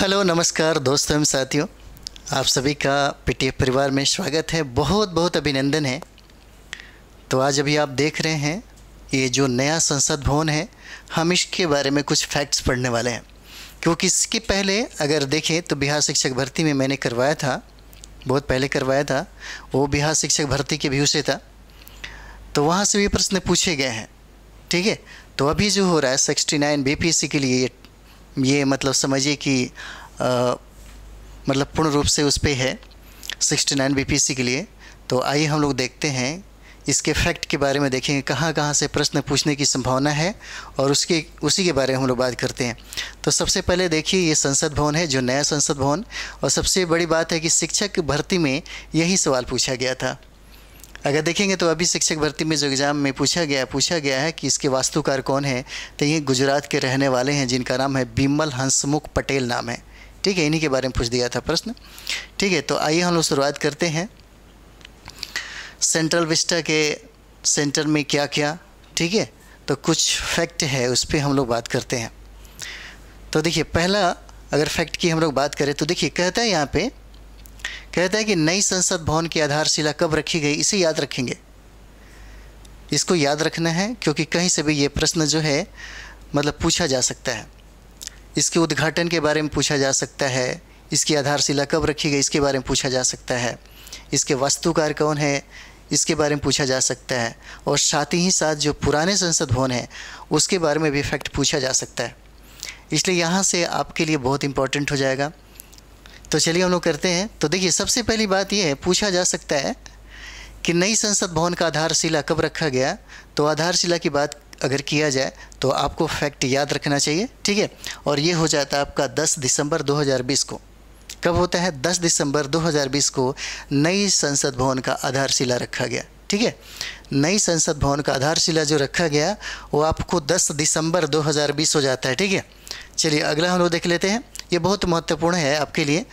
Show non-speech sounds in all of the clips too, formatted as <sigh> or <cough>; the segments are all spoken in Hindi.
हेलो नमस्कार दोस्तों एवं साथियों आप सभी का पीटीएफ परिवार में स्वागत है बहुत बहुत अभिनंदन है तो आज अभी आप देख रहे हैं ये जो नया संसद भवन है हम इसके बारे में कुछ फैक्ट्स पढ़ने वाले हैं क्योंकि इसके पहले अगर देखें तो बिहार शिक्षक भर्ती में मैंने करवाया था बहुत पहले करवाया था वो बिहार शिक्षक भर्ती के व्यू से था तो वहाँ से भी प्रश्न पूछे गए हैं ठीक है तो अभी जो हो रहा है सिक्सटी नाइन बी के लिए ये ये मतलब समझिए कि मतलब पूर्ण रूप से उस पर है 69 बीपीसी के लिए तो आइए हम लोग देखते हैं इसके फैक्ट के बारे में देखेंगे कहाँ कहाँ से प्रश्न पूछने की संभावना है और उसके उसी के बारे में हम लोग बात करते हैं तो सबसे पहले देखिए ये संसद भवन है जो नया संसद भवन और सबसे बड़ी बात है कि शिक्षक भर्ती में यही सवाल पूछा गया था अगर देखेंगे तो अभी शिक्षक भर्ती में जो एग्ज़ाम में पूछा गया पूछा गया है कि इसके वास्तुकार कौन है तो ये गुजरात के रहने वाले हैं जिनका नाम है बीमल हंसमुख पटेल नाम है ठीक है इन्हीं के बारे में पूछ दिया था प्रश्न ठीक है तो आइए हम लोग शुरुआत करते हैं सेंट्रल विस्टा के सेंटर में क्या क्या ठीक है तो कुछ फैक्ट है उस पर हम लोग बात करते हैं तो देखिए पहला अगर फैक्ट की हम लोग बात करें तो देखिए कहता है यहाँ पे कहते हैं कि नई संसद भवन की आधारशिला कब रखी गई इसे याद रखेंगे इसको याद रखना है क्योंकि कहीं से भी ये प्रश्न जो है मतलब पूछा जा सकता है इसके उद्घाटन के बारे में पूछा जा सकता है इसकी आधारशिला कब रखी गई इसके बारे में पूछा जा सकता है इसके वास्तुकार कौन है इसके बारे में पूछा जा सकता है और साथ ही साथ जो पुराने संसद भवन है उसके बारे में भी फैक्ट पूछा जा सकता है इसलिए यहाँ से आपके लिए बहुत इम्पोर्टेंट हो जाएगा तो चलिए हम लोग करते हैं तो देखिए सबसे पहली बात यह है पूछा जा सकता है कि नई संसद भवन का आधारशिला कब रखा गया तो आधारशिला की बात अगर किया जाए तो आपको फैक्ट याद रखना चाहिए ठीक है और ये हो जाता है आपका 10 दिसंबर 2020 को कब होता है 10 दिसंबर 2020 को नई संसद भवन का आधारशिला रखा गया ठीक है नई संसद भवन का आधारशिला जो रखा गया वो आपको 10 दिसंबर 2020 हो जाता है ठीक है चलिए अगला हम लोग देख लेते हैं ये बहुत महत्वपूर्ण है आपके लिए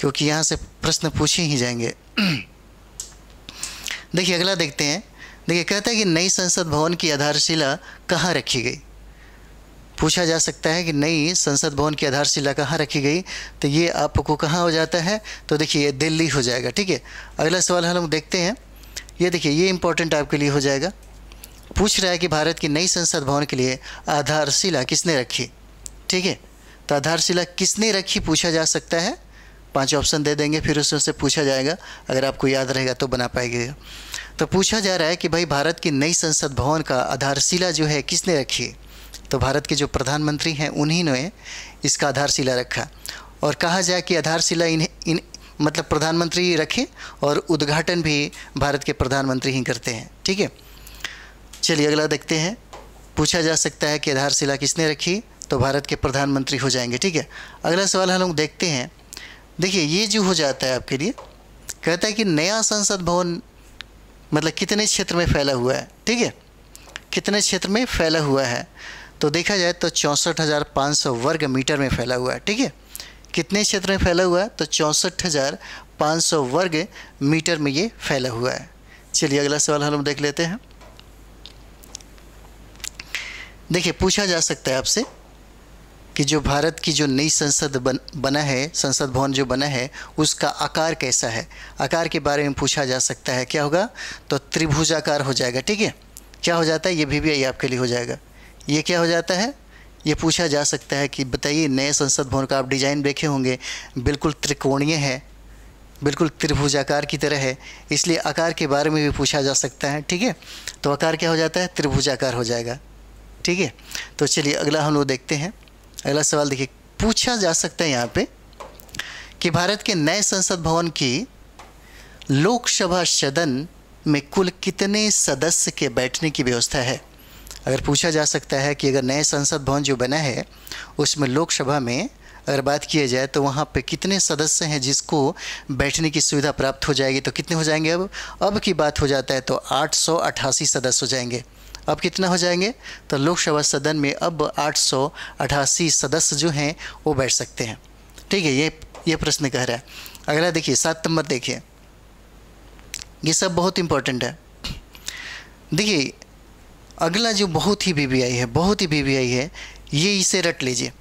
क्योंकि यहाँ से प्रश्न पूछे ही जाएंगे <clears throat> देखिए अगला देखते हैं देखिए कहता है कि नई संसद भवन की आधारशिला कहाँ रखी गई पूछा जा सकता है कि नई संसद भवन की आधारशिला कहाँ रखी गई तो ये आपको कहाँ हो जाता है तो देखिए दिल्ली हो जाएगा ठीक है अगला सवाल हम लोग देखते हैं ये देखिए ये इंपॉर्टेंट आपके लिए हो जाएगा पूछ रहा है कि भारत की नई संसद भवन के लिए आधारशिला किसने रखी ठीक है तो आधारशिला किसने रखी पूछा जा सकता है पांच ऑप्शन दे देंगे फिर उससे उससे पूछा जाएगा अगर आपको याद रहेगा तो बना पाएगा तो पूछा जा रहा है कि भाई भारत की नई संसद भवन का आधारशिला जो है किसने रखी तो भारत के जो प्रधानमंत्री हैं उन्हीं ने इसका आधारशिला रखा और कहा जाए कि आधारशिला इन्हें इन मतलब प्रधानमंत्री रखें और उद्घाटन भी भारत के प्रधानमंत्री ही करते हैं ठीक है चलिए अगला देखते हैं पूछा जा सकता है कि आधारशिला किसने रखी तो भारत के प्रधानमंत्री हो जाएंगे ठीक है अगला सवाल हम लोग देखते हैं देखिए ये जो हो जाता है आपके लिए कहता है कि नया संसद भवन मतलब कितने क्षेत्र में फैला हुआ है ठीक है कितने क्षेत्र में फैला हुआ है तो देखा जाए तो चौंसठ हज़ार पाँच सौ वर्ग मीटर में फैला हुआ है ठीक है कितने क्षेत्र में फैला हुआ है तो चौंसठ हज़ार पाँच सौ वर्ग मीटर में ये फैला हुआ है चलिए अगला सवाल हम लोग देख लेते हैं देखिए पूछा जा सकता है आपसे कि जो भारत की जो नई संसद बन बना है संसद भवन जो बना है उसका आकार कैसा है आकार के बारे में पूछा जा सकता है क्या होगा तो त्रिभुजाकार हो जाएगा ठीक है क्या हो जाता है ये भी, भी आपके लिए हो जाएगा ये क्या हो जाता है ये पूछा जा सकता है कि बताइए नए संसद भवन का आप डिज़ाइन देखे होंगे बिल्कुल त्रिकोणीय है बिल्कुल त्रिभुजाकार की तरह है इसलिए आकार के बारे में भी पूछा जा सकता है ठीक है तो आकार क्या हो जाता है त्रिभुजाकार हो जाएगा ठीक है तो चलिए अगला हम लोग देखते हैं अगला सवाल देखिए पूछा जा सकता है यहाँ पे कि भारत के नए संसद भवन की लोकसभा सदन में कुल कितने सदस्य के बैठने की व्यवस्था है अगर पूछा जा सकता है कि अगर नए संसद भवन जो बना है उसमें लोकसभा में अगर बात किया जाए तो वहाँ पे कितने सदस्य हैं जिसको बैठने की सुविधा प्राप्त हो जाएगी तो कितने हो जाएंगे अब अब की बात हो जाता है तो आठ सौ सदस्य हो जाएंगे अब कितना हो जाएंगे तो लोकसभा सदन में अब आठ सदस्य जो हैं वो बैठ सकते हैं ठीक है ये ये प्रश्न कह रहा है अगला देखिए सात नंबर देखिए ये सब बहुत इम्पोर्टेंट है देखिए अगला जो बहुत ही बीबीआई है बहुत ही बीबीआई है ये इसे रट लीजिए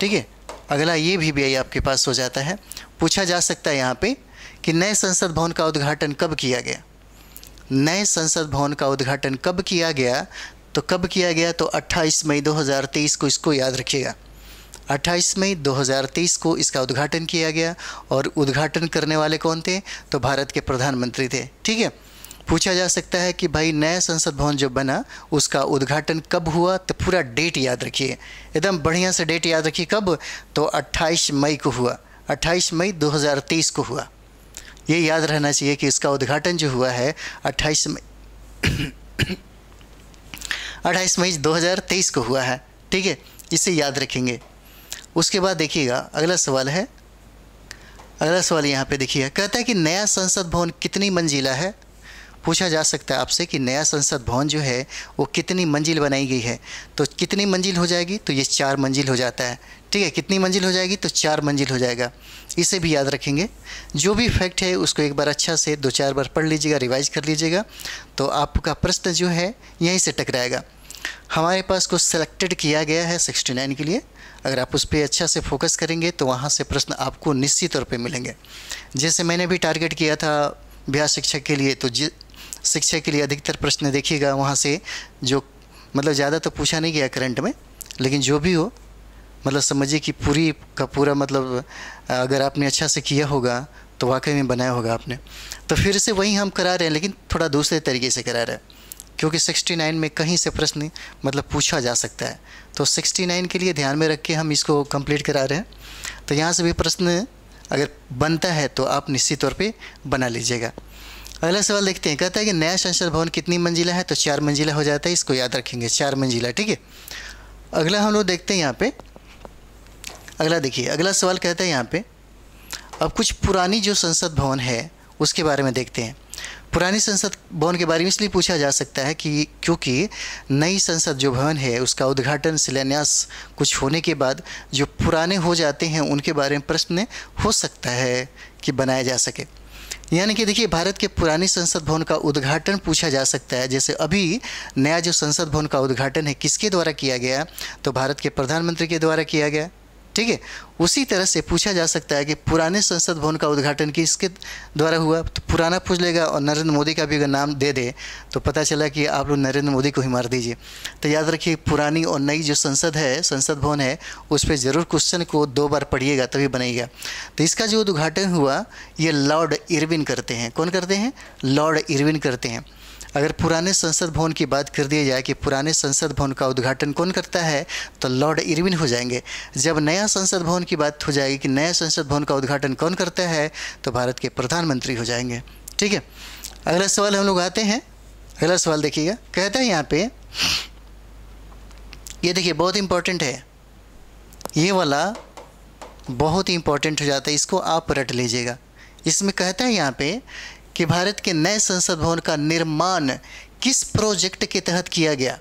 ठीक है अगला ये बीबीआई आपके पास हो जाता है पूछा जा सकता है यहाँ पे कि नए संसद भवन का उद्घाटन कब किया गया नए संसद भवन का उद्घाटन कब किया गया तो कब किया गया तो 28 मई 2023 को इसको याद रखिएगा 28 मई 2023 को इसका उद्घाटन किया गया और उद्घाटन करने वाले कौन थे तो भारत के प्रधानमंत्री थे ठीक है पूछा जा सकता है कि भाई नया संसद भवन जो बना उसका उद्घाटन कब हुआ तो पूरा डेट याद रखिए एकदम बढ़िया से डेट याद रखिए कब तो 28 मई को हुआ 28 मई 2023 को हुआ ये याद रहना चाहिए कि इसका उद्घाटन जो हुआ है अट्ठाईस अट्ठाईस मई 2023 को हुआ है ठीक है इसे याद रखेंगे उसके बाद देखिएगा अगला सवाल है अगला सवाल यहाँ पे देखिए कहता है कि नया संसद भवन कितनी मंजिला है पूछा जा सकता है आपसे कि नया संसद भवन जो है वो कितनी मंजिल बनाई गई है तो कितनी मंजिल हो जाएगी तो ये चार मंजिल हो जाता है ठीक है कितनी मंजिल हो जाएगी तो चार मंजिल हो जाएगा इसे भी याद रखेंगे जो भी फैक्ट है उसको एक बार अच्छा से दो चार बार पढ़ लीजिएगा रिवाइज कर लीजिएगा तो आपका प्रश्न जो है यहीं से टकराएगा हमारे पास कुछ सेलेक्टेड किया गया है 69 के लिए अगर आप उस पर अच्छा से फोकस करेंगे तो वहाँ से प्रश्न आपको निश्चित तौर पर मिलेंगे जैसे मैंने भी टारगेट किया था बिहार शिक्षक के लिए तो शिक्षा के लिए अधिकतर प्रश्न देखिएगा वहाँ से जो मतलब ज़्यादा तो पूछा नहीं गया करंट में लेकिन जो भी हो मतलब समझिए कि पूरी का पूरा मतलब अगर आपने अच्छा से किया होगा तो वाकई में बनाया होगा आपने तो फिर से वही हम करा रहे हैं लेकिन थोड़ा दूसरे तरीके से करा रहे हैं क्योंकि 69 में कहीं से प्रश्न मतलब पूछा जा सकता है तो 69 के लिए ध्यान में रख के हम इसको कंप्लीट करा रहे हैं तो यहाँ से भी प्रश्न अगर बनता है तो आप निश्चित तौर पर बना लीजिएगा अगला सवाल देखते हैं कहता है कि नया संसद भवन कितनी मंजिला है तो चार मंजिला हो जाता है इसको याद रखेंगे चार मंजिला ठीक है अगला हम लोग देखते हैं यहाँ पर अगला देखिए अगला सवाल कहता है यहाँ पे अब कुछ पुरानी जो संसद भवन है उसके बारे में देखते हैं पुरानी संसद भवन के बारे में इसलिए पूछा जा सकता है कि क्योंकि नई संसद जो भवन है उसका उद्घाटन शिलान्यास कुछ होने के बाद जो पुराने हो जाते हैं उनके बारे में प्रश्न हो सकता है कि बनाया जा सके यानी कि देखिए भारत के पुराने संसद भवन का उद्घाटन पूछा जा सकता है जैसे अभी नया जो संसद भवन का उद्घाटन है किसके द्वारा किया गया तो भारत के प्रधानमंत्री के द्वारा किया गया ठीक है उसी तरह से पूछा जा सकता है कि पुराने संसद भवन का उद्घाटन किसके द्वारा हुआ तो पुराना पूछ लेगा और नरेंद्र मोदी का भी अगर नाम दे दे तो पता चला कि आप लोग नरेंद्र मोदी को ही मार दीजिए तो याद रखिए पुरानी और नई जो संसद है संसद भवन है उस पर ज़रूर क्वेश्चन को दो बार पढ़िएगा तभी बनेगा तो इसका जो उद्घाटन हुआ ये लॉर्ड इरविन करते हैं कौन करते हैं लॉर्ड इरविन करते हैं अगर पुराने संसद भवन की बात कर दिया जाए कि पुराने संसद भवन का उद्घाटन कौन करता है तो लॉर्ड इरविन हो जाएंगे जब नया संसद भवन की बात हो जाएगी कि नया संसद भवन का उद्घाटन कौन करता है तो भारत के प्रधानमंत्री हो जाएंगे ठीक है अगला सवाल हम लोग आते हैं अगला सवाल देखिएगा कहता है यहाँ पे ये देखिए बहुत इम्पोर्टेंट है ये वाला बहुत ही इम्पोर्टेंट हो जाता है इसको आप रट लीजिएगा इसमें कहता है यहाँ पे कि भारत के नए संसद भवन का निर्माण किस प्रोजेक्ट के तहत किया गया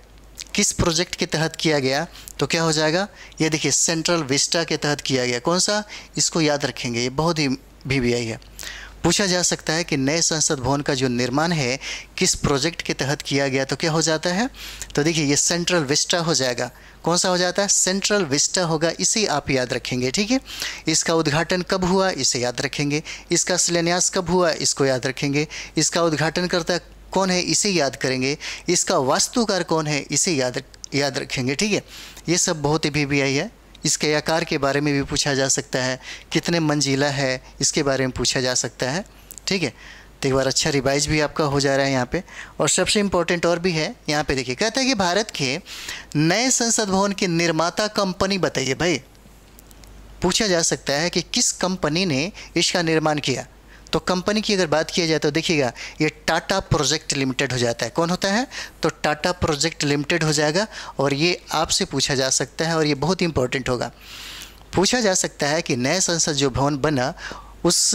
किस प्रोजेक्ट के तहत किया गया तो क्या हो जाएगा ये देखिए सेंट्रल विस्टा के तहत किया गया कौन सा इसको याद रखेंगे ये बहुत ही आई है पूछा जा सकता है कि नए संसद भवन का जो निर्माण है किस प्रोजेक्ट के तहत किया गया तो क्या हो जाता है तो देखिए ये सेंट्रल विस्टा हो जाएगा कौन सा हो जाता है सेंट्रल विस्टा होगा इसे आप याद रखेंगे ठीक है इसका उद्घाटन कब हुआ इसे याद रखेंगे इसका शिलान्यास कब हुआ इसको याद रखेंगे इसका उद्घाटन करता कौन है इसे याद करेंगे इसका वास्तुकार कौन है इसे याद याद रखेंगे ठीक है ये सब बहुत ही भी, भी आई है इसके आकार के बारे में भी पूछा जा सकता है कितने मंजिला है इसके बारे में पूछा जा सकता है ठीक है तो एक बार अच्छा रिवाइज भी आपका हो जा रहा है यहाँ पे और सबसे इम्पोर्टेंट और भी है यहाँ पे देखिए कहता है कि भारत के नए संसद भवन की निर्माता कंपनी बताइए भाई पूछा जा सकता है कि किस कंपनी ने इसका निर्माण किया तो कंपनी की अगर बात किया जाए तो देखिएगा ये टाटा प्रोजेक्ट लिमिटेड हो जाता है कौन होता है तो टाटा प्रोजेक्ट लिमिटेड हो जाएगा और ये आपसे पूछा जा सकता है और ये बहुत इंपॉर्टेंट होगा पूछा जा सकता है कि नए संसद जो भवन बना उस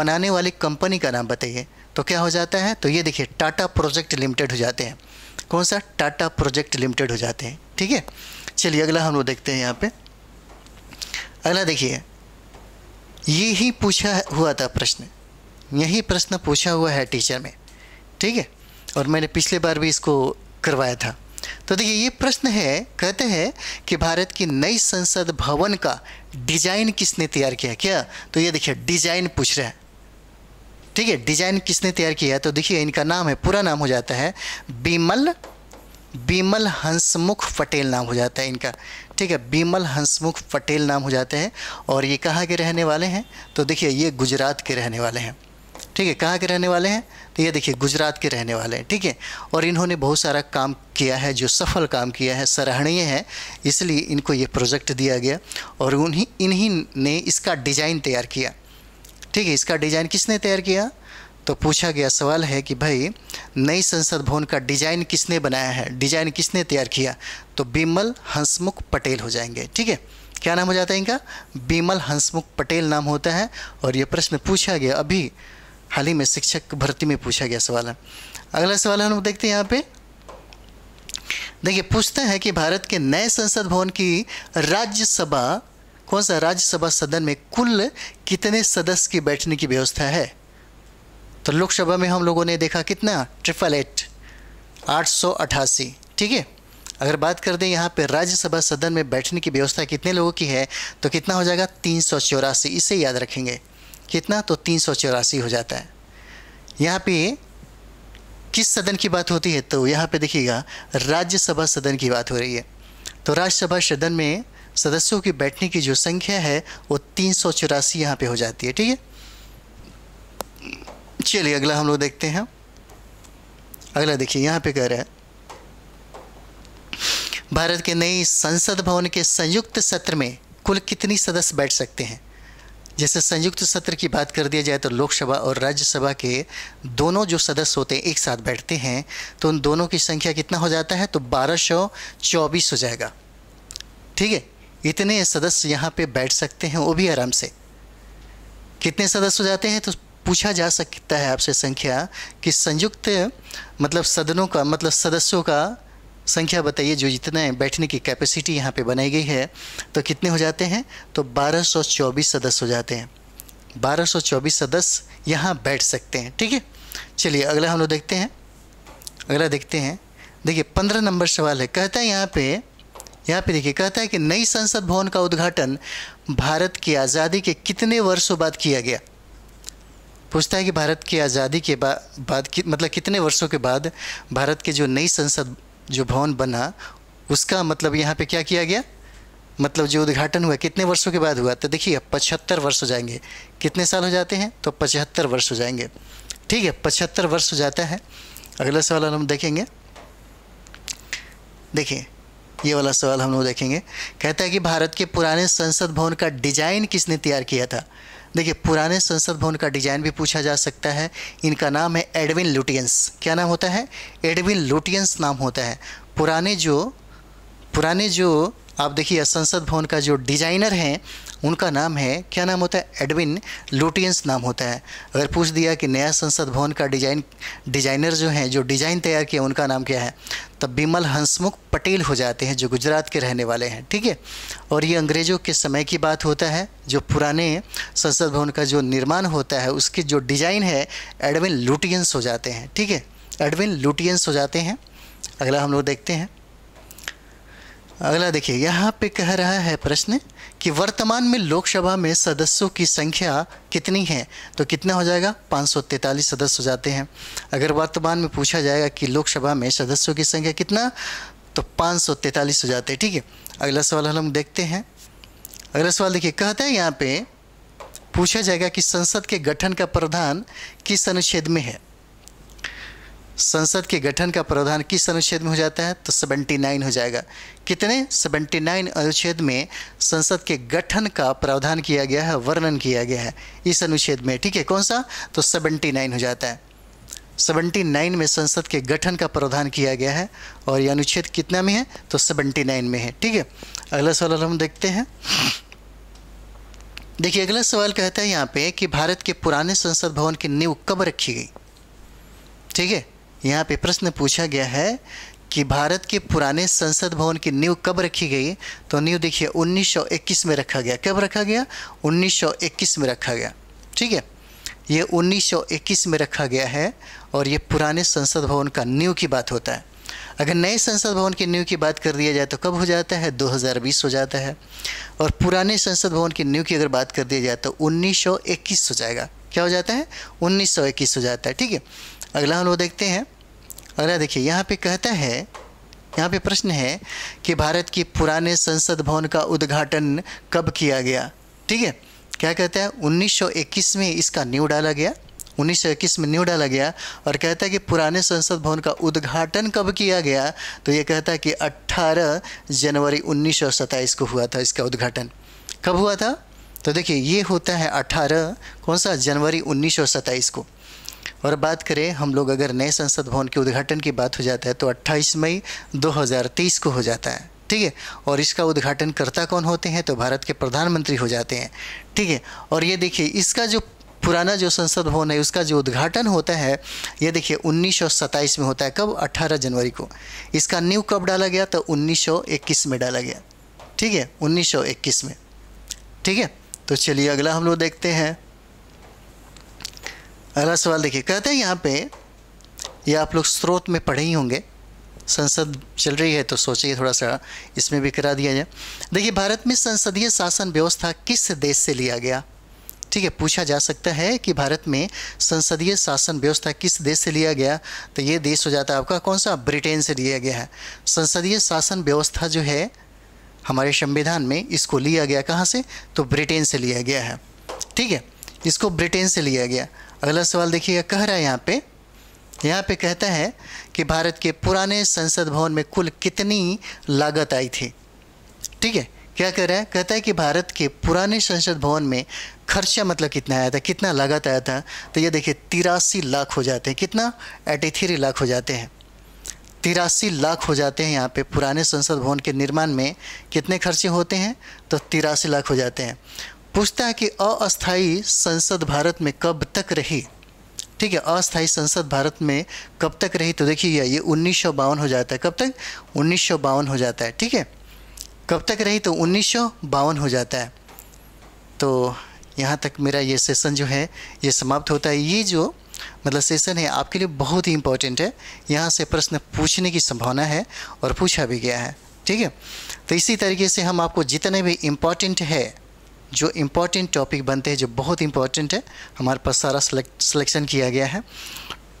बनाने वाली कंपनी का नाम बताइए तो क्या हो जाता है तो ये देखिए टाटा प्रोजेक्ट लिमिटेड हो जाते हैं कौन सा टाटा प्रोजेक्ट लिमिटेड हो जाते हैं ठीक है चलिए अगला हम लोग देखते हैं यहाँ पे अगला देखिए ये ही पूछा हुआ था प्रश्न यही प्रश्न पूछा हुआ है टीचर में ठीक है और मैंने पिछले बार भी इसको करवाया था तो देखिए ये प्रश्न है कहते हैं कि भारत की नई संसद भवन का डिजाइन किसने तैयार किया क्या तो ये देखिए डिजाइन पूछ रहे हैं ठीक है डिजाइन किसने तैयार किया तो देखिए इनका नाम है पूरा नाम हो जाता है बीमल बीमल हंसमुख पटेल नाम हो जाता है इनका ठीक है बीमल हंसमुख पटेल नाम हो जाते हैं और ये कहाँ के रहने वाले हैं तो देखिए ये गुजरात के रहने वाले हैं ठीक है कहाँ के रहने वाले हैं तो ये देखिए गुजरात के रहने वाले हैं ठीक है और इन्होंने बहुत सारा काम किया है जो सफल काम किया है सराहनीय है इसलिए इनको ये प्रोजेक्ट दिया गया और उन्हीं इन्हीं ने इसका डिज़ाइन तैयार किया ठीक है इसका डिज़ाइन किसने तैयार किया तो पूछा गया सवाल है कि भाई नई संसद भवन का डिज़ाइन किसने बनाया है डिज़ाइन किसने तैयार किया तो बिमल हंसमुख पटेल हो जाएंगे ठीक है क्या नाम हो जाता है इनका बिमल हंसमुख पटेल नाम होता है और ये प्रश्न पूछा गया अभी हाल ही में शिक्षक भर्ती में पूछा गया सवाल है अगला सवाल हम देखते हैं यहाँ पे देखिए पूछते हैं कि भारत के नए संसद भवन की राज्यसभा कौन सा राज्यसभा सदन में कुल कितने सदस्य की बैठने की व्यवस्था है तो लोकसभा में हम लोगों ने देखा कितना ट्रिपल एट आठ सौ अठासी ठीक है अगर बात कर दें यहाँ पे राज्यसभा सदन में बैठने की व्यवस्था कितने लोगों की है तो कितना हो जाएगा तीन सौ चौरासी इसे याद रखेंगे कितना तो तीन हो जाता है यहाँ पे किस सदन की बात होती है तो यहाँ पे देखिएगा राज्यसभा सदन की बात हो रही है तो राज्यसभा सदन में सदस्यों की बैठने की जो संख्या है वो तीन सौ चौरासी यहाँ पर हो जाती है ठीक है चलिए अगला हम लोग देखते हैं अगला देखिए यहाँ पे कह रहा है भारत के नई संसद भवन के संयुक्त सत्र में कुल कितनी सदस्य बैठ सकते हैं जैसे संयुक्त सत्र की बात कर दिया जाए तो लोकसभा और राज्यसभा के दोनों जो सदस्य होते हैं एक साथ बैठते हैं तो उन दोनों की संख्या कितना हो जाता है तो बारह सौ चौबीस हो जाएगा ठीक है इतने सदस्य यहाँ पे बैठ सकते हैं वो भी आराम से कितने सदस्य हो जाते हैं तो पूछा जा सकता है आपसे संख्या कि संयुक्त मतलब सदनों का मतलब सदस्यों का संख्या बताइए जो जितने बैठने की कैपेसिटी यहाँ पे बनाई गई है तो कितने हो जाते हैं तो 1224 सदस्य हो जाते हैं 1224 सदस्य यहाँ बैठ सकते हैं ठीक है चलिए अगला हम लोग देखते हैं अगला देखते हैं देखिए पंद्रह नंबर सवाल है कहता है यहाँ पे यहाँ पे देखिए कहता है कि नई संसद भवन का उद्घाटन भारत की आज़ादी के कितने वर्षों बाद किया गया पूछता है कि भारत की आज़ादी के बा, बाद कि, मतलब कितने वर्षों के बाद भारत के जो नई संसद जो भवन बना उसका मतलब यहाँ पे क्या किया गया मतलब जो उद्घाटन हुआ कितने वर्षों के बाद हुआ तो देखिए पचहत्तर वर्ष हो जाएंगे कितने साल हो जाते हैं तो पचहत्तर वर्ष हो जाएंगे ठीक है पचहत्तर वर्ष हो जाता है अगला सवाल हम देखेंगे देखिए ये वाला सवाल हम लोग देखेंगे कहता है कि भारत के पुराने संसद भवन का डिजाइन किसने तैयार किया था देखिए पुराने संसद भवन का डिजाइन भी पूछा जा सकता है इनका नाम है एडविन लुटियंस क्या नाम होता है एडविन लुटियंस नाम होता है पुराने जो पुराने जो आप देखिए संसद भवन का जो डिजाइनर हैं उनका नाम है क्या नाम होता है एडविन लुटियंस नाम होता है अगर पूछ दिया कि नया संसद भवन का डिजाइन डिजाइनर जो हैं जो डिज़ाइन तैयार किया उनका नाम क्या है तब बिमल हंसमुख पटेल हो जाते हैं जो गुजरात के रहने वाले हैं ठीक है और ये अंग्रेज़ों के समय की बात होता है जो पुराने संसद भवन का जो निर्माण होता है उसकी जो डिज़ाइन है एडविन लुटियंस हो जाते हैं ठीक है एडविन लुटियंस हो जाते हैं अगला हम लोग देखते हैं अगला देखिए यहाँ पे कह रहा है प्रश्न कि वर्तमान में लोकसभा में सदस्यों की संख्या कितनी है तो कितना हो जाएगा पाँच सदस्य हो जाते हैं अगर वर्तमान में पूछा जाएगा कि लोकसभा में सदस्यों की संख्या कितना तो पाँच हो जाते हैं ठीक है अगला सवाल हम देखते हैं अगला सवाल देखिए कहते हैं यहाँ पे पूछा जाएगा कि संसद के गठन का प्रावधान किस अनुच्छेद में है संसद के गठन का प्रावधान किस अनुच्छेद में हो जाता है तो 79 हो जाएगा कितने 79 अनुच्छेद में संसद के गठन का प्रावधान किया गया है वर्णन किया गया है इस अनुच्छेद में ठीक है कौन सा तो 79 हो जाता है 79 में संसद के गठन का प्रावधान किया गया है और यह अनुच्छेद कितना में है तो 79 में है ठीक है अगला सवाल हम देखते हैं देखिए अगला सवाल कहता है यहाँ पे कि भारत के पुराने संसद भवन की नींव कब रखी गई ठीक है यहाँ पे प्रश्न पूछा गया है कि भारत के पुराने संसद भवन की नींव कब रखी गई तो नींव देखिए 1921 में रखा गया कब रखा गया 1921 में रखा गया ठीक है ये 1921 में रखा गया है और ये पुराने संसद भवन का नींव की बात होता है अगर नए संसद भवन की नींव की बात कर दिया जाए तो कब हो जाता है 2020 हो जाता है और पुराने संसद भवन की नींव की अगर बात कर दिया जाए तो 1921 हो जाएगा क्या हो जाता है 1921 हो जाता है ठीक है अगला हम लोग देखते हैं अगला देखिए यहाँ पे कहता है यहाँ पे प्रश्न है कि भारत की पुराने संसद भवन का उद्घाटन कब किया गया ठीक है क्या कहता है 1921 में इसका न्यू डाला गया 1921 में न्यू डाला गया और कहता है कि पुराने संसद भवन का उद्घाटन कब किया गया तो ये कहता है कि 18 जनवरी उन्नीस को हुआ था इसका उद्घाटन कब हुआ था तो देखिए ये होता है 18 कौन सा जनवरी उन्नीस को और बात करें हम लोग अगर नए संसद भवन के उद्घाटन की बात हो जाता है तो 28 मई 2023 को हो जाता है ठीक है और इसका उद्घाटन करता कौन होते हैं तो भारत के प्रधानमंत्री हो जाते हैं ठीक है और ये देखिए इसका जो पुराना जो संसद भवन है उसका जो उद्घाटन होता है ये देखिए उन्नीस में होता है कब 18 जनवरी को इसका न्यू कब डाला गया तो 1921 में डाला गया ठीक है 1921 में ठीक है तो चलिए अगला हम लोग देखते हैं अगला सवाल देखिए कहते हैं यहाँ पे ये आप लोग स्रोत में पढ़े ही होंगे संसद चल रही है तो सोचिए थोड़ा सा इसमें भी करा दिया जाए देखिए भारत में संसदीय शासन व्यवस्था किस देश से लिया गया ठीक है पूछा जा सकता है कि भारत में संसदीय शासन व्यवस्था किस देश से लिया गया तो ये देश हो जाता है आपका कौन सा ब्रिटेन से लिया गया है संसदीय शासन व्यवस्था जो है हमारे संविधान में इसको लिया गया कहाँ से तो ब्रिटेन से लिया गया है ठीक है इसको ब्रिटेन से लिया गया अगला सवाल देखिएगा कह रहा है यहाँ पे यहाँ पे कहता है कि भारत के पुराने संसद भवन में कुल कितनी लागत आई थी ठीक है क्या कह रहा है कहता है कि भारत के पुराने संसद भवन में खर्चा मतलब कितना आया था कितना लागत आया था तो ये देखिए तिरासी लाख हो जाते हैं कितना एटी थ्री लाख हो जाते हैं तिरासी लाख हो जाते हैं यहाँ पे पुराने संसद भवन के निर्माण में कितने खर्चे होते हैं तो तिरासी लाख हो जाते हैं पूछता है कि अस्थाई संसद भारत में कब तक रही ठीक है अस्थाई संसद भारत में कब तक रही तो देखिए ये उन्नीस हो जाता है कब तक उन्नीस हो जाता है ठीक है कब तक रही तो उन्नीस हो जाता है तो यहाँ तक मेरा ये सेशन जो है ये समाप्त होता है ये जो मतलब सेशन है आपके लिए बहुत ही इंपॉर्टेंट है यहाँ से प्रश्न पूछने की संभावना है और पूछा भी गया है ठीक है तो इसी तरीके से हम आपको जितने भी इम्पॉर्टेंट है जो इम्पोर्टेंट टॉपिक बनते हैं जो बहुत इम्पोर्टेंट है हमारे पास सारा सिलेक्शन किया गया है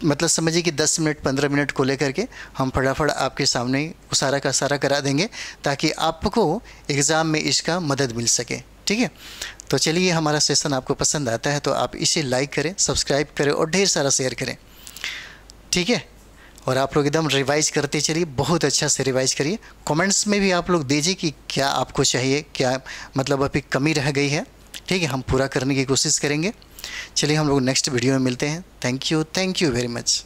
मतलब समझिए कि 10 मिनट 15 मिनट को लेकर के हम फटाफट आपके सामने वो सारा का सारा करा देंगे ताकि आपको एग्ज़ाम में इसका मदद मिल सके ठीक है तो चलिए हमारा सेशन आपको पसंद आता है तो आप इसे लाइक करें सब्सक्राइब करें और ढेर सारा शेयर करें ठीक है और आप लोग एकदम रिवाइज करते चलिए बहुत अच्छा से रिवाइज करिए कमेंट्स में भी आप लोग दीजिए कि क्या आपको चाहिए क्या मतलब अभी कमी रह गई है ठीक है हम पूरा करने की कोशिश करेंगे चलिए हम लोग नेक्स्ट वीडियो में मिलते हैं thank you thank you very much